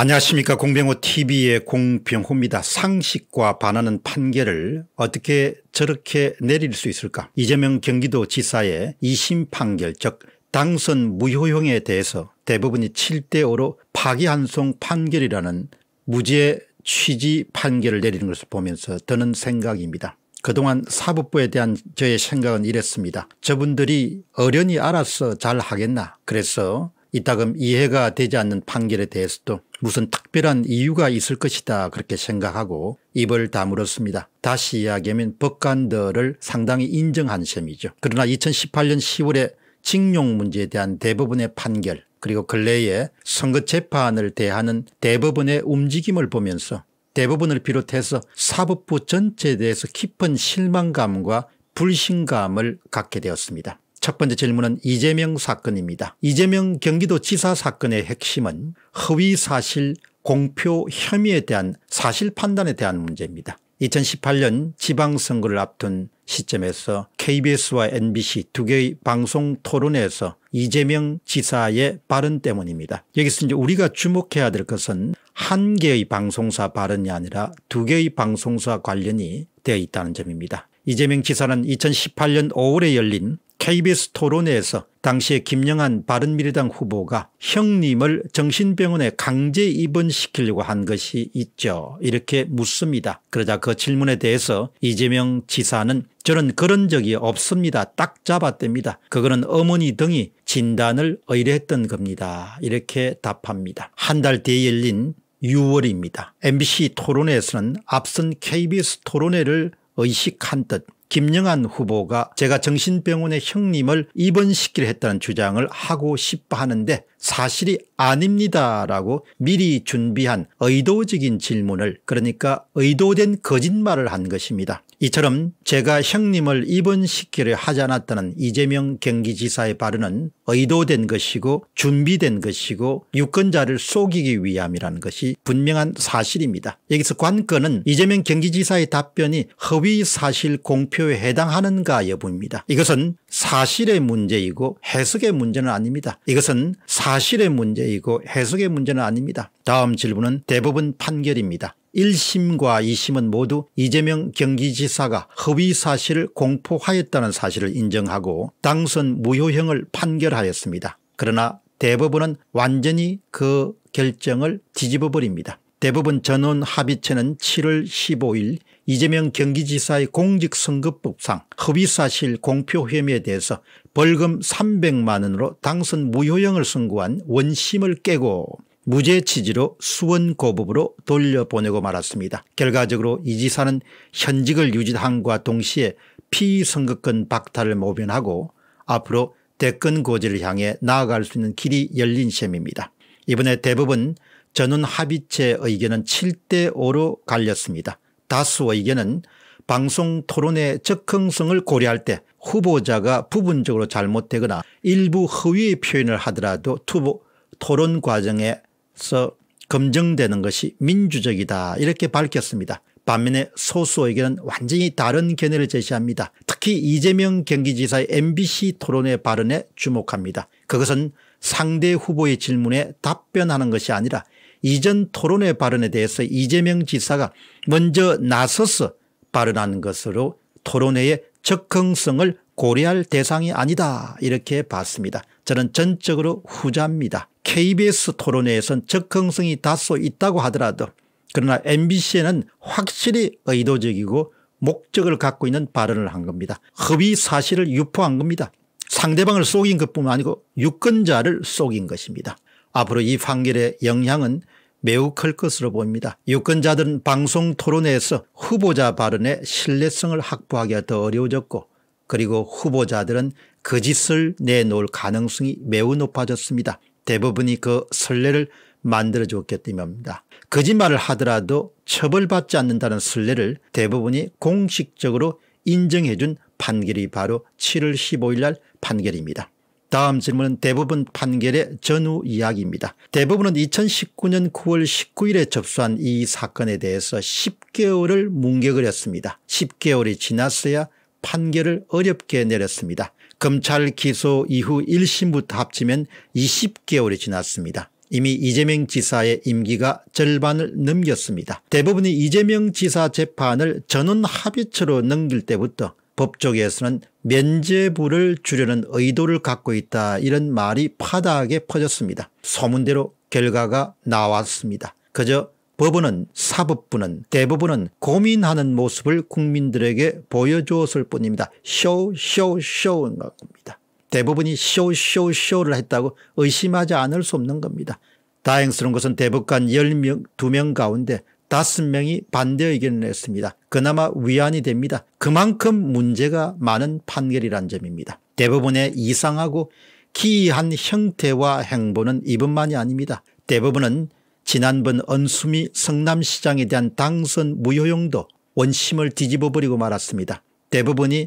안녕하십니까 공병호 tv의 공병호입니다. 상식과 반하는 판결을 어떻게 저렇게 내릴 수 있을까 이재명 경기도지사의 2심 판결 즉 당선 무효형에 대해서 대부분이 7대5로 파기환송 판결이라는 무죄 취지 판결을 내리는 것을 보면서 드는 생각입니다. 그동안 사법부에 대한 저의 생각은 이랬습니다. 저분들이 어련히 알아서 잘 하겠나 그래서 이따금 이해가 되지 않는 판결에 대해서도 무슨 특별한 이유가 있을 것이다 그렇게 생각하고 입을 다물었습니다. 다시 이야기하면 법관들을 상당히 인정한 셈이죠. 그러나 2018년 10월에 징용 문제에 대한 대법원의 판결 그리고 근래에 선거 재판을 대하는 대법원의 움직임을 보면서 대법원을 비롯해서 사법부 전체에 대해서 깊은 실망감과 불신감을 갖게 되었습니다. 첫 번째 질문은 이재명 사건입니다. 이재명 경기도지사 사건의 핵심은 허위사실 공표 혐의에 대한 사실 판단에 대한 문제입니다. 2018년 지방선거를 앞둔 시점에서 KBS와 MBC 두 개의 방송 토론에서 회 이재명 지사의 발언 때문입니다. 여기서 이제 우리가 주목해야 될 것은 한 개의 방송사 발언이 아니라 두 개의 방송사 관련이 되어 있다는 점입니다. 이재명 지사는 2018년 5월에 열린 KBS 토론회에서 당시의 김영한 바른미래당 후보가 형님을 정신병원에 강제 입원시키려고 한 것이 있죠. 이렇게 묻습니다. 그러자 그 질문에 대해서 이재명 지사는 저는 그런 적이 없습니다. 딱잡았답니다 그거는 어머니 등이 진단을 의뢰했던 겁니다. 이렇게 답합니다. 한 달 뒤에 열린 6월입니다. MBC 토론회에서는 앞선 KBS 토론회를 의식한 듯 김영한 후보가 제가 정신병원의 형님을 입원시키려 했다는 주장을 하고 싶어 하는데 사실이 아닙니다라고 미리 준비한 의도적인 질문을 그러니까 의도된 거짓말을 한 것입니다. 이처럼 제가 형님을 입원시키려 하지 않았다는 이재명 경기지사의 발언은 의도된 것이고 준비된 것이고 유권자를 속이기 위함이라는 것이 분명한 사실입니다. 여기서 관건은 이재명 경기지사의 답변이 허위사실 공표에 해당하는가 여부입니다. 이것은 사실의 문제이고 해석의 문제는 아닙니다. 이것은 사실의 문제이고 해석의 문제는 아닙니다. 다음 질문은 대법원 판결입니다. 1심과 2심은 모두 이재명 경기지사가 허위 사실을 공포하였다는 사실을 인정하고 당선 무효형을 판결하였습니다. 그러나 대법원은 완전히 그 결정을 뒤집어버립니다. 대법원 전원 합의체는 7월 15일 이재명 경기지사의 공직선거법상 허위사실 공표 혐의에 대해서 벌금 300만 원으로 당선 무효형을 선고한 원심을 깨고 무죄 취지로 수원 고법으로 돌려보내고 말았습니다. 결과적으로 이 지사는 현직을 유지함과 동시에 피선거권 박탈을 모면하고 앞으로 대권 고지를 향해 나아갈 수 있는 길이 열린 셈입니다. 이번에 대법원 전원 합의체 의견은 7대5로 갈렸습니다. 다수 의견은 방송 토론의 적흥성을 고려할 때 후보자가 부분적으로 잘못되거나 일부 허위의 표현을 하더라도 투보 토론 과정에 서 검증되는 것이 민주적이다 이렇게 밝혔습니다. 반면에 소수에게는 완전히 다른 견해를 제시합니다. 특히 이재명 경기지사의 MBC 토론회 발언에 주목합니다. 그것은 상대 후보의 질문에 답변하는 것이 아니라 이전 토론회 발언에 대해서 이재명 지사가 먼저 나서서 발언한 것으로 토론회의 적응성을 고려할 대상이 아니다 이렇게 봤습니다. 저는 전적으로 후자입니다. KBS 토론회에선 적응성이 다소 있다고 하더라도 그러나 MBC에는 확실히 의도적이고 목적을 갖고 있는 발언을 한 겁니다. 허위 사실을 유포한 겁니다. 상대방을 속인 것뿐만 아니고 유권자를 속인 것입니다. 앞으로 이 판결의 영향은 매우 클 것으로 보입니다. 유권자들은 방송 토론회에서 후보자 발언에 신뢰성을 확보하기가 더 어려워졌고 그리고 후보자들은 거짓을 그 내놓을 가능성이 매우 높아졌습니다. 대부분이 그 선례를 만들어 주었기 때문입니다. 거짓말을 하더라도 처벌받지 않는다는 선례를 대부분이 공식적으로 인정해 준 판결이 바로 7월 15일 날 판결입니다. 다음 질문은 대부분 판결의 전후 이야기입니다. 대부분은 2019년 9월 19일에 접수한 이 사건에 대해서 10개월을 뭉개거렸습니다. 10개월이 지났어야 판결을 어렵게 내렸습니다. 검찰 기소 이후 1심부터 합치면 20개월이 지났습니다. 이미 이재명 지사의 임기가 절반을 넘겼습니다. 대부분이 이재명 지사 재판을 전원 합의처로 넘길 때부터 법조계에서는 면죄부를 주려는 의도를 갖고 있다 이런 말이 파다하게 퍼졌습니다. 소문대로 결과가 나왔습니다. 그저 법원은 사법부는 대부분은 고민하는 모습을 국민들에게 보여주었을 뿐입니다. 쇼 쇼 쇼인 겁니다. 대부분이 쇼 쇼 쇼를 했다고 의심하지 않을 수 없는 겁니다. 다행스러운 것은 대법관 10명, 2명 가운데 5명이 반대 의견을 냈습니다. 그나마 위안이 됩니다. 그만큼 문제가 많은 판결이란 점입니다. 대부분의 이상하고 기이한 형태와 행보는 이분만이 아닙니다. 대부분은 지난번 언수미 성남시장에 대한 당선 무효용도 원심을 뒤집어버리고 말았습니다. 대부분이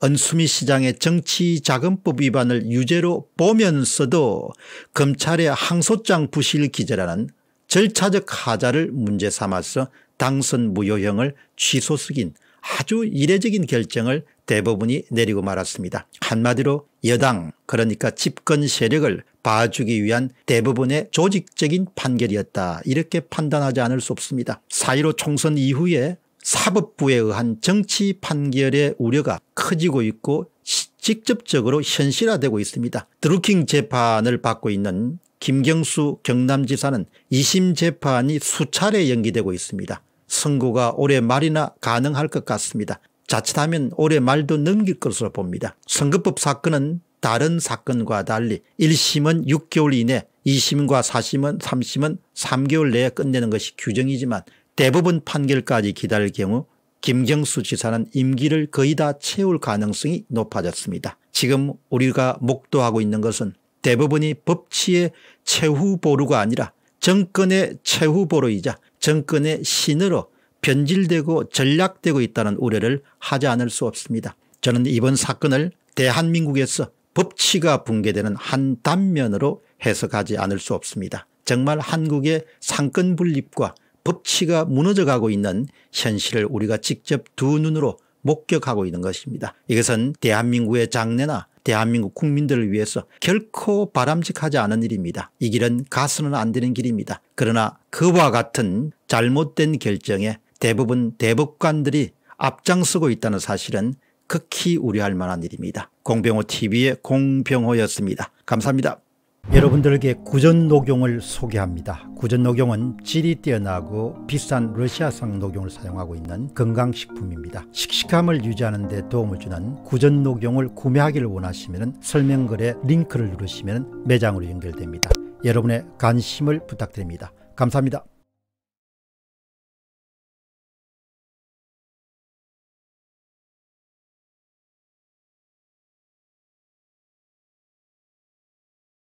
언수미 시장의 정치자금법 위반을 유죄로 보면서도 검찰의 항소장 부실 기재라는 절차적 하자를 문제 삼아서 당선 무효형을 취소 숙인 아주 이례적인 결정을 대부분이 내리고 말았습니다. 한마디로 여당 그러니까 집권 세력을 봐주기 위한 대부분의 조직적인 판결이었다 이렇게 판단하지 않을 수 없습니다. 4.15 총선 이후에 사법부에 의한 정치 판결의 우려가 커지고 있고 직접적으로 현실화되고 있습니다. 드루킹 재판을 받고 있는 김경수 경남지사는 2심 재판이 수차례 연기되고 있습니다. 선고가 올해 말이나 가능할 것 같습니다. 자칫하면 올해 말도 넘길 것으로 봅니다. 선거법 사건은 다른 사건과 달리 1심은 6개월 이내 2심과 4심은 3심은 3개월 내에 끝내는 것이 규정이지만 대부분 판결까지 기다릴 경우 김경수 지사는 임기를 거의 다 채울 가능성이 높아졌습니다. 지금 우리가 목도하고 있는 것은 대부분이 법치의 최후보루가 아니라 정권의 최후보루이자 정권의 신으로 변질되고 전략되고 있다는 우려를 하지 않을 수 없습니다. 저는 이번 사건을 대한민국에서 법치가 붕괴되는 한 단면으로 해석하지 않을 수 없습니다. 정말 한국의 상권 분립과 법치가 무너져가고 있는 현실을 우리가 직접 두 눈으로 목격하고 있는 것입니다. 이것은 대한민국의 장래나 대한민국 국민들을 위해서 결코 바람직하지 않은 일입니다. 이 길은 가서는 안 되는 길입니다. 그러나 그와 같은 잘못된 결정에 대부분 대법관들이 앞장서고 있다는 사실은 극히 우려할 만한 일입니다. 공병호TV의 공병호였습니다. 감사합니다. 여러분들에게 구전 녹용을 소개합니다. 구전 녹용은 질이 뛰어나고 비싼 러시아성 녹용을 사용하고 있는 건강식품입니다. 식식함을 유지하는 데 도움을 주는 구전 녹용을 구매하기를 원하시면 설명글에 링크를 누르시면 매장으로 연결됩니다. 여러분의 관심을 부탁드립니다. 감사합니다.